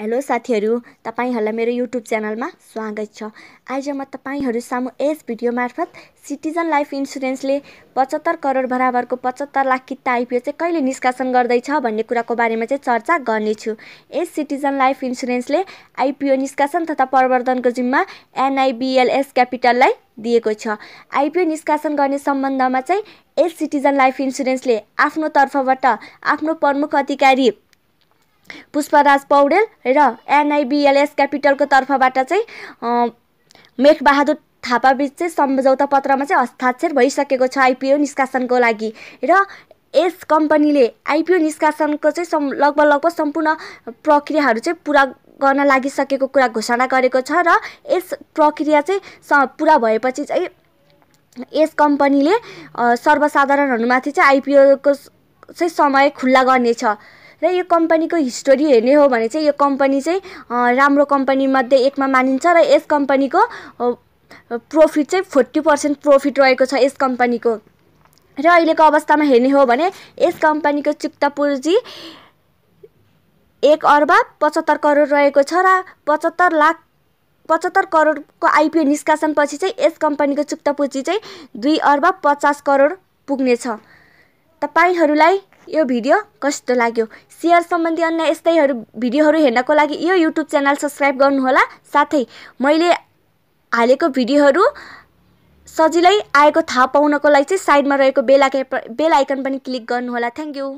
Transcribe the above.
hello साथीहरू तपाईँहरूलाई मेरो युट्युब च्यानलमा स्वागत छ आज म तपाईँहरू सामु यस भिडियो मार्फत सिटिजन लाइफ इन्सुरेन्सले पचहत्तर करोड बराबरको पचहत्तर लाख कित्ता आइपिओ चाहिँ कहिले निष्कासन गर्दैछ भन्ने कुराको बारेमा चाहिँ चर्चा गर्नेछु यस सिटिजन लाइफ इन्सुरेन्सले आइपिओ निष्कासन तथा प्रवर्धनको जिम्मा एनआइबिएलएस क्यापिटललाई दिएको छ आइपिओ निष्कासन गर्ने सम्बन्धमा चाहिँ यस सिटिजन लाइफ इन्सुरेन्सले आफ्नो तर्फबाट आफ्नो प्रमुख अधिकारी पुष्पराज पौडेल र एनआइबिएलएस क्यापिटलको तर्फबाट चाहिँ मेघबहादुर थापाबीच चाहिँ सम्झौता पत्रमा चाहिँ हस्ताक्षर भइसकेको छ आइपिओ निष्कासनको लागि र यस कम्पनीले आइपिओ निष्कासनको चाहिँ सम् लगभग लगभग सम्पूर्ण प्रक्रियाहरू चाहिँ पुरा गर्न लागिसकेको कुरा घोषणा गरेको छ र यस प्रक्रिया चाहिँ पुरा भएपछि चाहिँ यस कम्पनीले सर्वसाधारणहरूमाथि चाहिँ आइपिओको चाहिँ समय खुल्ला गर्नेछ र यो कम्पनीको हिस्टोरी हेर्ने हो भने चाहिँ यो कम्पनी चाहिँ राम्रो कम्पनीमध्ये एकमा मानिन्छ र यस कम्पनीको प्रफिट चाहिँ फोर्टी पर्सेन्ट प्रफिट रहेको छ यस कम्पनीको र अहिलेको अवस्थामा हेर्ने हो भने यस कम्पनीको चुक्ता पुँजी एक अर्ब पचहत्तर करोड रहेको छ र पचहत्तर लाख पचहत्तर करोडको आइपिओ निष्कासनपछि चाहिँ यस कम्पनीको चुक्ता पुँजी चाहिँ दुई अर्ब पचास करोड पुग्नेछ तपाईँहरूलाई यो भिडियो कस्तो लाग्यो सेयर सम्बन्धी अन्य यस्तैहरू भिडियोहरू हेर्नको लागि यो युट्युब च्यानल सब्सक्राइब गर्नुहोला साथै मैले हालेको भिडियोहरू सजिलै आएको थाहा पाउनको लागि चाहिँ साइडमा रहेको बेल आइकन बेल आइकन पनि क्लिक गर्नुहोला थ्याङ्क यू